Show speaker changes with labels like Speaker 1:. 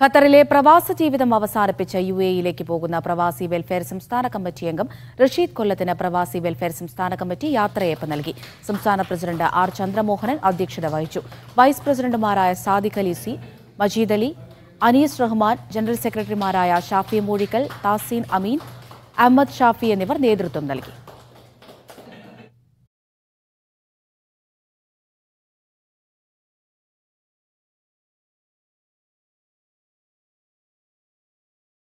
Speaker 1: ഖത്തറിലെ പ്രവാസ ജീവിതം അവസാനിപ്പിച്ച യു എയിലേക്ക് പോകുന്ന പ്രവാസി വെൽഫെയർ സംസ്ഥാന കമ്മിറ്റി അംഗം റഷീദ് കൊല്ലത്തിന് പ്രവാസി വെൽഫെയർ സംസ്ഥാന കമ്മിറ്റി യാത്രയപ്പ് നൽകി സംസ്ഥാന പ്രസിഡന്റ് ആർ ചന്ദ്രമോഹനൻ അധ്യക്ഷത വഹിച്ചു വൈസ് പ്രസിഡന്റുമാരായ സാദിഖ് അലീസി മജീദ് അലി അനീസ് റഹ്മാൻ ജനറൽ സെക്രട്ടറിമാരായ ഷാഫി മൂഴിക്കൽ താസീൻ അമീൻ അഹമ്മദ് ഷാഫി എന്നിവർ നേതൃത്വം നൽകി